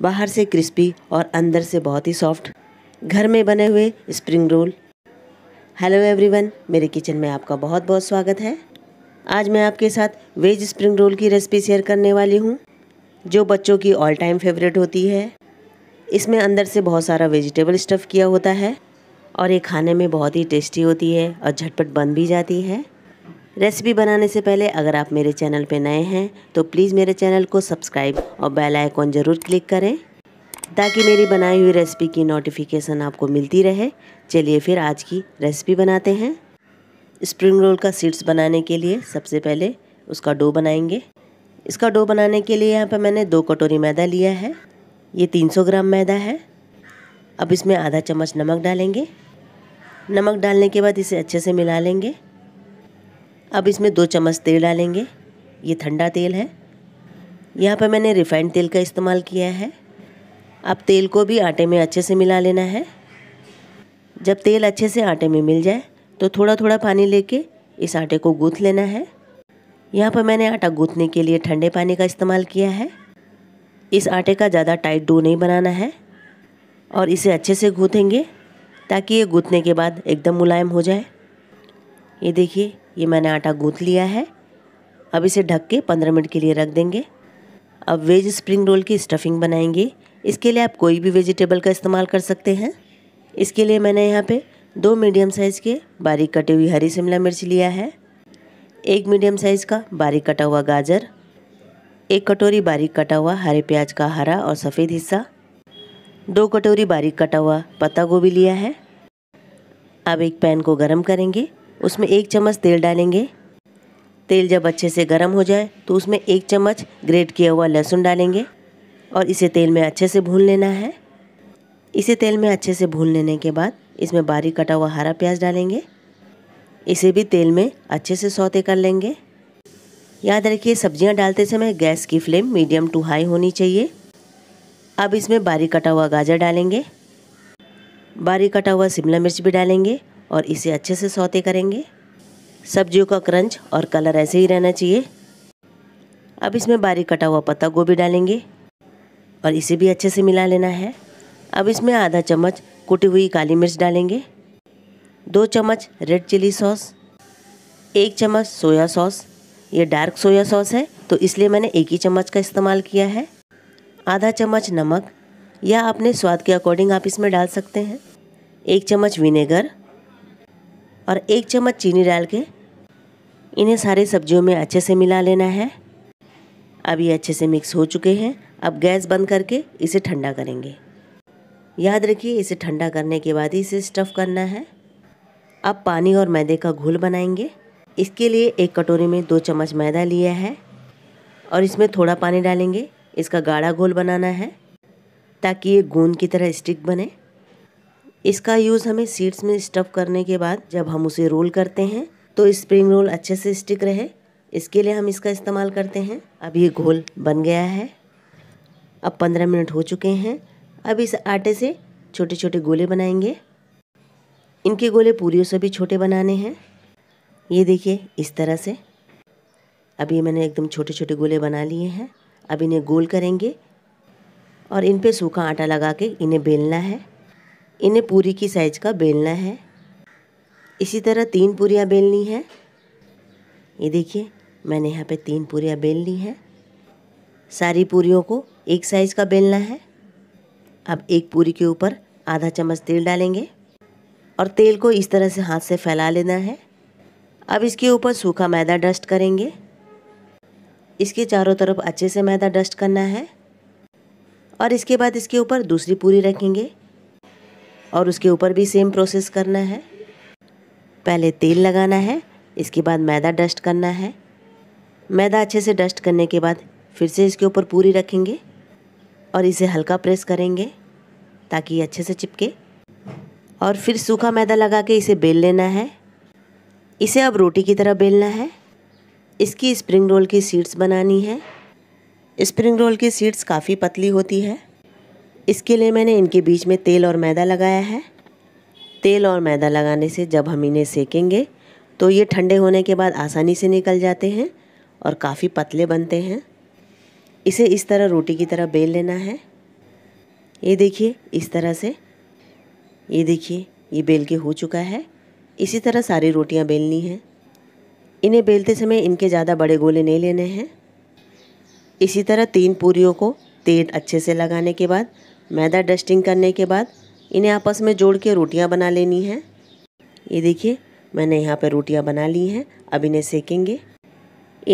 बाहर से क्रिस्पी और अंदर से बहुत ही सॉफ्ट घर में बने हुए स्प्रिंग रोल हेलो एवरीवन मेरे किचन में आपका बहुत बहुत स्वागत है आज मैं आपके साथ वेज स्प्रिंग रोल की रेसिपी शेयर करने वाली हूँ जो बच्चों की ऑल टाइम फेवरेट होती है इसमें अंदर से बहुत सारा वेजिटेबल स्टफ़ किया होता है और ये खाने में बहुत ही टेस्टी होती है और झटपट बन भी जाती है रेसिपी बनाने से पहले अगर आप मेरे चैनल पर नए हैं तो प्लीज़ मेरे चैनल को सब्सक्राइब और बेल आइकॉन ज़रूर क्लिक करें ताकि मेरी बनाई हुई रेसिपी की नोटिफिकेशन आपको मिलती रहे चलिए फिर आज की रेसिपी बनाते हैं स्प्रिंग रोल का सीड्स बनाने के लिए सबसे पहले उसका डो बनाएंगे इसका डो बनाने के लिए यहाँ पर मैंने दो कटोरी मैदा लिया है ये 300 ग्राम मैदा है अब इसमें आधा चम्मच नमक डालेंगे नमक डालने के बाद इसे अच्छे से मिला लेंगे अब इसमें दो चम्मच तेल डालेंगे ये ठंडा तेल है यहाँ पर मैंने रिफाइंड तेल का इस्तेमाल किया है अब तेल को भी आटे में अच्छे से मिला लेना है जब तेल अच्छे से आटे में मिल जाए तो थोड़ा थोड़ा पानी लेके इस आटे को गूँथ लेना है यहाँ पर मैंने आटा गूँथने के लिए ठंडे पानी का इस्तेमाल किया है इस आटे का ज़्यादा टाइट डो नहीं बनाना है और इसे अच्छे से गूँथेंगे ताकि ये गूँथने के बाद एकदम मुलायम हो जाए ये देखिए ये मैंने आटा गूँथ लिया है अब इसे ढक के पंद्रह मिनट के लिए रख देंगे अब वेज स्प्रिंग रोल की स्टफिंग बनाएंगे इसके लिए आप कोई भी वेजिटेबल का इस्तेमाल कर सकते हैं इसके लिए मैंने यहाँ पे दो मीडियम साइज़ के बारीक कटी हुई हरी शिमला मिर्च लिया है एक मीडियम साइज़ का बारीक कटा हुआ गाजर एक कटोरी बारीक कटा हुआ हरे प्याज का हरा और सफ़ेद हिस्सा दो कटोरी बारीक कटा हुआ पत्ता गोभी लिया है अब एक पैन को गरम करेंगे उसमें एक चम्मच तेल डालेंगे तेल जब अच्छे से गर्म हो जाए तो उसमें एक चम्मच ग्रेट किया हुआ लहसुन डालेंगे और इसे तेल में अच्छे से भून लेना है इसे तेल में अच्छे से भून लेने के बाद इसमें बारीक कटा हुआ हरा प्याज डालेंगे इसे भी तेल में अच्छे से सौते कर लेंगे याद रखिए सब्जियां डालते समय गैस की फ्लेम मीडियम टू हाई होनी चाहिए अब इसमें बारीक कटा हुआ गाजर डालेंगे बारीक कटा हुआ शिमला मिर्च भी डालेंगे और इसे अच्छे से सौते करेंगे सब्जियों का क्रंच और कलर ऐसे ही रहना चाहिए अब इसमें बारीक कटा हुआ पत्ता गोभी डालेंगे और इसे भी अच्छे से मिला लेना है अब इसमें आधा चम्मच कुटी हुई काली मिर्च डालेंगे दो चम्मच रेड चिली सॉस एक चम्मच सोया सॉस ये डार्क सोया सॉस है तो इसलिए मैंने एक ही चम्मच का इस्तेमाल किया है आधा चम्मच नमक या अपने स्वाद के अकॉर्डिंग आप इसमें डाल सकते हैं एक चम्मच विनेगर और एक चम्मच चीनी डाल के इन्हें सारे सब्जियों में अच्छे से मिला लेना है अब ये अच्छे से मिक्स हो चुके हैं अब गैस बंद करके इसे ठंडा करेंगे याद रखिए इसे ठंडा करने के बाद ही इसे स्टफ़ करना है अब पानी और मैदे का घोल बनाएंगे इसके लिए एक कटोरी में दो चम्मच मैदा लिया है और इसमें थोड़ा पानी डालेंगे इसका गाढ़ा घोल बनाना है ताकि ये गूंद की तरह स्टिक बने इसका यूज़ हमें सीड्स में स्टफ़ करने के बाद जब हम उसे रोल करते हैं तो स्प्रिंग रोल अच्छे से स्टिक रहे इसके लिए हम इसका इस्तेमाल करते हैं अब ये घोल बन गया है अब पंद्रह मिनट हो चुके हैं अब इस आटे से छोटे छोटे गोले बनाएंगे इनके गोले पूरियों से भी छोटे बनाने हैं ये देखिए इस तरह से अभी मैंने एकदम छोटे छोटे गोले बना लिए हैं अब इन्हें गोल करेंगे और इन पे सूखा आटा लगा के इन्हें बेलना है इन्हें पूरी की साइज़ का बेलना है इसी तरह तीन पूरियाँ बेलनी है ये देखिए मैंने यहाँ पे तीन पूरियाँ बेल ली हैं सारी पूरियों को एक साइज़ का बेलना है अब एक पूरी के ऊपर आधा चम्मच तेल डालेंगे और तेल को इस तरह से हाथ से फैला लेना है अब इसके ऊपर सूखा मैदा डस्ट करेंगे इसके चारों तरफ अच्छे से मैदा डस्ट करना है और इसके बाद इसके ऊपर दूसरी पूरी रखेंगे और उसके ऊपर भी सेम प्रोसेस करना है पहले तेल लगाना है इसके बाद मैदा डस्ट करना है मैदा अच्छे से डस्ट करने के बाद फिर से इसके ऊपर पूरी रखेंगे और इसे हल्का प्रेस करेंगे ताकि अच्छे से चिपके और फिर सूखा मैदा लगा के इसे बेल लेना है इसे अब रोटी की तरह बेलना है इसकी स्प्रिंग रोल की सीड्स बनानी है स्प्रिंग रोल की सीड्स काफ़ी पतली होती है इसके लिए मैंने इनके बीच में तेल और मैदा लगाया है तेल और मैदा लगाने से जब हम इन्हें सेकेंगे तो ये ठंडे होने के बाद आसानी से निकल जाते हैं और काफ़ी पतले बनते हैं इसे इस तरह रोटी की तरह बेल लेना है ये देखिए इस तरह से ये देखिए ये बेल के हो चुका है इसी तरह सारी रोटियां बेलनी हैं इन्हें बेलते समय इनके ज़्यादा बड़े गोले नहीं लेने हैं इसी तरह तीन पूरियों को तेल अच्छे से लगाने के बाद मैदा डस्टिंग करने के बाद इन्हें आपस में जोड़ के रोटियाँ बना लेनी है ये देखिए मैंने यहाँ पर रोटियाँ बना ली हैं अब इन्हें सेकेंगे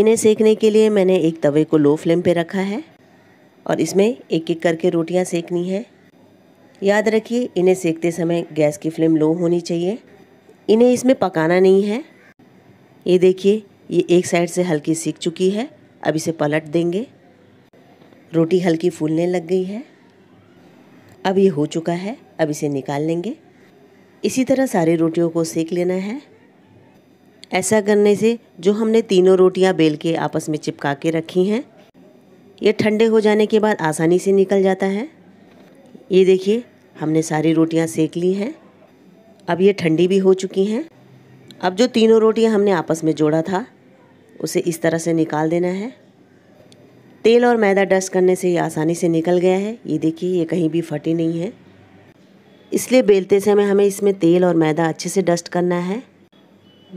इन्हें सेकने के लिए मैंने एक तवे को लो फ्लेम पे रखा है और इसमें एक एक करके रोटियां सेकनी है याद रखिए इन्हें सेकते समय गैस की फ्लेम लो होनी चाहिए इन्हें इसमें पकाना नहीं है ये देखिए ये एक साइड से हल्की सीख चुकी है अब इसे पलट देंगे रोटी हल्की फूलने लग गई है अब ये हो चुका है अब इसे निकाल लेंगे इसी तरह सारी रोटियों को सेक लेना है ऐसा करने से जो हमने तीनों रोटियां बेल के आपस में चिपका के रखी हैं ये ठंडे हो जाने के बाद आसानी से निकल जाता है ये देखिए हमने सारी रोटियां सेक ली हैं अब ये ठंडी भी हो चुकी हैं अब जो तीनों रोटियां हमने आपस में जोड़ा था उसे इस तरह से निकाल देना है तेल और मैदा डस्ट करने से ये आसानी से निकल गया है ये देखिए ये कहीं भी फटी नहीं है इसलिए बेलते समय हमें इसमें तेल और मैदा अच्छे से डस्ट करना है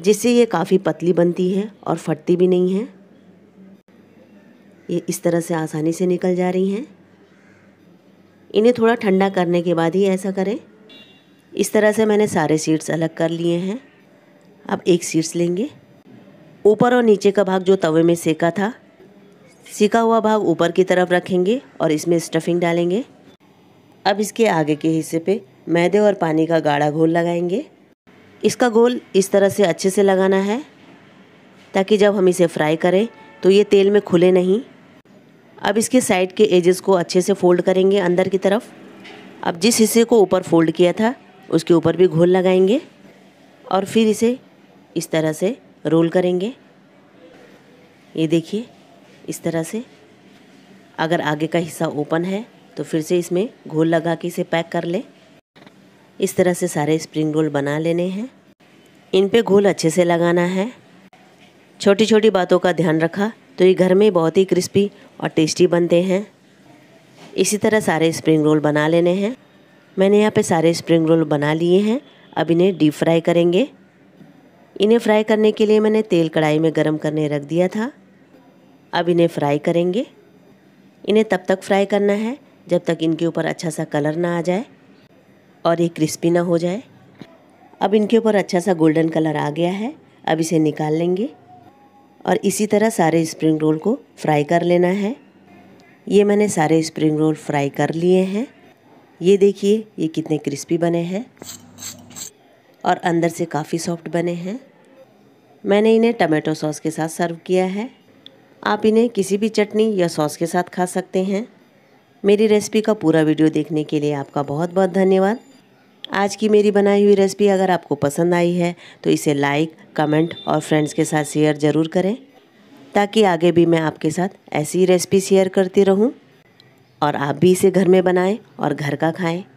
जिससे ये काफ़ी पतली बनती है और फटती भी नहीं है ये इस तरह से आसानी से निकल जा रही हैं इन्हें थोड़ा ठंडा करने के बाद ही ऐसा करें इस तरह से मैंने सारे सीड्स अलग कर लिए हैं अब एक सीड्स लेंगे ऊपर और नीचे का भाग जो तवे में सेका था सीखा हुआ भाग ऊपर की तरफ रखेंगे और इसमें स्टफिंग डालेंगे अब इसके आगे के हिस्से पे मैदे और पानी का गाढ़ा घोल लगाएंगे इसका घोल इस तरह से अच्छे से लगाना है ताकि जब हम इसे फ्राई करें तो ये तेल में खुले नहीं अब इसके साइड के एजेस को अच्छे से फोल्ड करेंगे अंदर की तरफ अब जिस हिस्से को ऊपर फोल्ड किया था उसके ऊपर भी घोल लगाएंगे और फिर इसे इस तरह से रोल करेंगे ये देखिए इस तरह से अगर आगे का हिस्सा ओपन है तो फिर से इसमें घोल लगा के इसे पैक कर ले इस तरह से सारे स्प्रिंग रोल बना लेने हैं इन पे घोल अच्छे से लगाना है छोटी छोटी बातों का ध्यान रखा तो ये घर में बहुत ही क्रिस्पी और टेस्टी बनते हैं इसी तरह सारे स्प्रिंग रोल बना लेने हैं मैंने यहाँ पे सारे स्प्रिंग रोल बना लिए हैं अब इन्हें डीप फ्राई करेंगे इन्हें फ्राई करने के लिए मैंने तेल कढ़ाई में गर्म करने रख दिया था अब इन्हें फ्राई करेंगे इन्हें तब तक फ्राई करना है जब तक इनके ऊपर अच्छा सा कलर ना आ जाए और ये क्रिस्पी ना हो जाए अब इनके ऊपर अच्छा सा गोल्डन कलर आ गया है अब इसे निकाल लेंगे और इसी तरह सारे स्प्रिंग रोल को फ्राई कर लेना है ये मैंने सारे स्प्रिंग रोल फ्राई कर लिए हैं ये देखिए ये कितने क्रिस्पी बने हैं और अंदर से काफ़ी सॉफ्ट बने हैं मैंने इन्हें टमाटो सॉस के साथ सर्व किया है आप इन्हें किसी भी चटनी या सॉस के साथ खा सकते हैं मेरी रेसिपी का पूरा वीडियो देखने के लिए आपका बहुत बहुत धन्यवाद आज की मेरी बनाई हुई रेसिपी अगर आपको पसंद आई है तो इसे लाइक कमेंट और फ्रेंड्स के साथ शेयर ज़रूर करें ताकि आगे भी मैं आपके साथ ऐसी रेसिपी शेयर करती रहूं और आप भी इसे घर में बनाएं और घर का खाएं